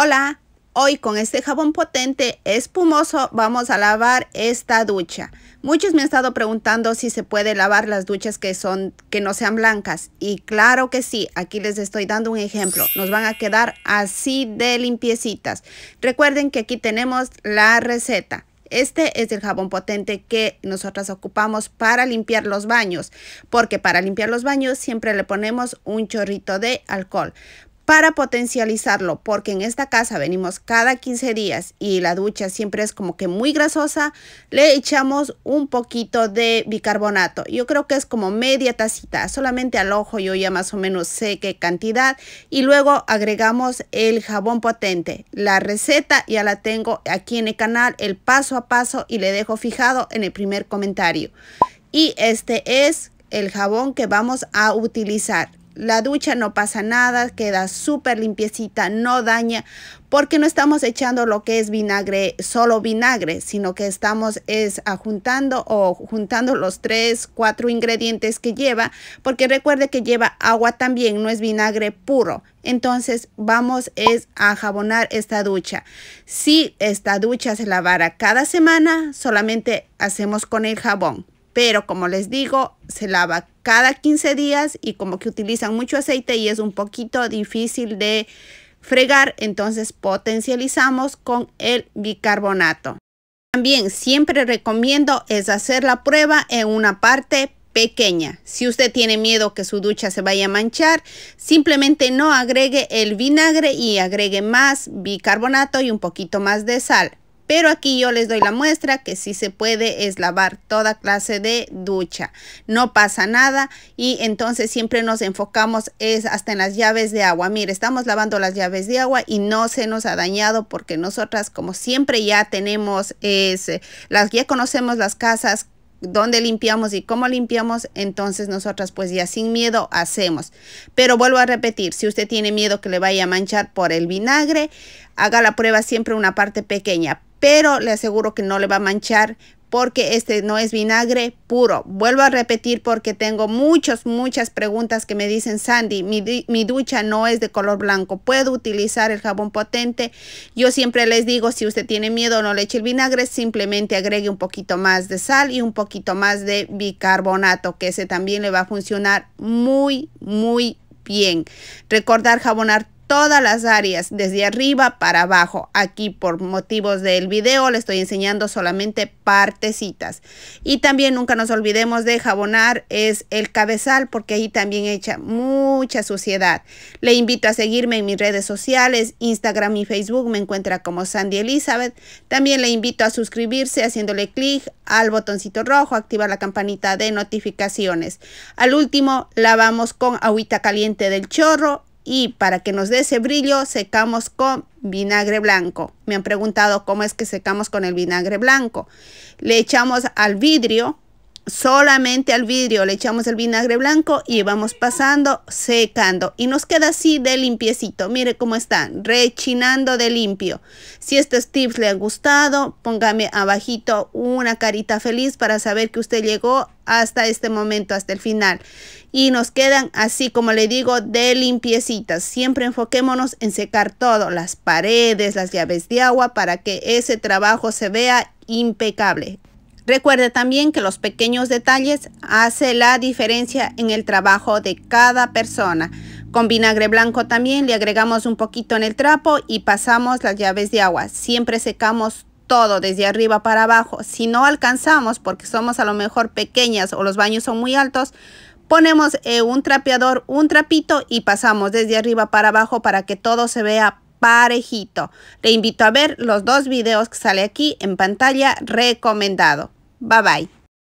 Hola, hoy con este jabón potente espumoso vamos a lavar esta ducha. Muchos me han estado preguntando si se puede lavar las duchas que, son, que no sean blancas. Y claro que sí, aquí les estoy dando un ejemplo. Nos van a quedar así de limpiecitas. Recuerden que aquí tenemos la receta. Este es el jabón potente que nosotras ocupamos para limpiar los baños, porque para limpiar los baños siempre le ponemos un chorrito de alcohol para potencializarlo, porque en esta casa venimos cada 15 días y la ducha siempre es como que muy grasosa, le echamos un poquito de bicarbonato. Yo creo que es como media tacita, solamente al ojo yo ya más o menos sé qué cantidad y luego agregamos el jabón potente. La receta ya la tengo aquí en el canal, el paso a paso y le dejo fijado en el primer comentario. Y este es el jabón que vamos a utilizar. La ducha no pasa nada, queda súper limpiecita, no daña, porque no estamos echando lo que es vinagre, solo vinagre, sino que estamos es ajuntando o juntando los tres, cuatro ingredientes que lleva, porque recuerde que lleva agua también, no es vinagre puro. Entonces vamos es a jabonar esta ducha. Si esta ducha se lavara cada semana, solamente hacemos con el jabón. Pero como les digo, se lava cada 15 días y como que utilizan mucho aceite y es un poquito difícil de fregar, entonces potencializamos con el bicarbonato. También siempre recomiendo es hacer la prueba en una parte pequeña. Si usted tiene miedo que su ducha se vaya a manchar, simplemente no agregue el vinagre y agregue más bicarbonato y un poquito más de sal. Pero aquí yo les doy la muestra que sí se puede es lavar toda clase de ducha. No pasa nada y entonces siempre nos enfocamos es hasta en las llaves de agua. Mire, estamos lavando las llaves de agua y no se nos ha dañado porque nosotras como siempre ya tenemos, es, las, ya conocemos las casas donde limpiamos y cómo limpiamos, entonces nosotras pues ya sin miedo hacemos. Pero vuelvo a repetir, si usted tiene miedo que le vaya a manchar por el vinagre, haga la prueba siempre una parte pequeña pero le aseguro que no le va a manchar porque este no es vinagre puro. Vuelvo a repetir porque tengo muchas, muchas preguntas que me dicen, Sandy, mi, ducha no es de color blanco, ¿puedo utilizar el jabón potente? Yo siempre les digo, si usted tiene miedo no le eche el vinagre, simplemente agregue un poquito más de sal y un poquito más de bicarbonato, que ese también le va a funcionar muy, muy bien. Recordar jabonar todas las áreas, desde arriba para abajo. Aquí por motivos del video le estoy enseñando solamente partecitas. Y también nunca nos olvidemos de jabonar es el cabezal porque ahí también echa mucha suciedad. Le invito a seguirme en mis redes sociales, Instagram y Facebook me encuentra como Sandy Elizabeth. También le invito a suscribirse haciéndole clic al botoncito rojo, activar la campanita de notificaciones. Al último lavamos con agüita caliente del chorro y para que nos dé ese brillo secamos con vinagre blanco. Me han preguntado cómo es que secamos con el vinagre blanco. Le echamos al vidrio solamente al vidrio le echamos el vinagre blanco y vamos pasando secando y nos queda así de limpiecito mire cómo está rechinando de limpio si estos tips le han gustado póngame abajito una carita feliz para saber que usted llegó hasta este momento hasta el final y nos quedan así como le digo de limpiecitas siempre enfoquémonos en secar todo las paredes las llaves de agua para que ese trabajo se vea impecable Recuerde también que los pequeños detalles hacen la diferencia en el trabajo de cada persona. Con vinagre blanco también le agregamos un poquito en el trapo y pasamos las llaves de agua. Siempre secamos todo desde arriba para abajo. Si no alcanzamos porque somos a lo mejor pequeñas o los baños son muy altos, ponemos eh, un trapeador, un trapito y pasamos desde arriba para abajo para que todo se vea parejito. Le invito a ver los dos videos que sale aquí en pantalla recomendado. Bye bye.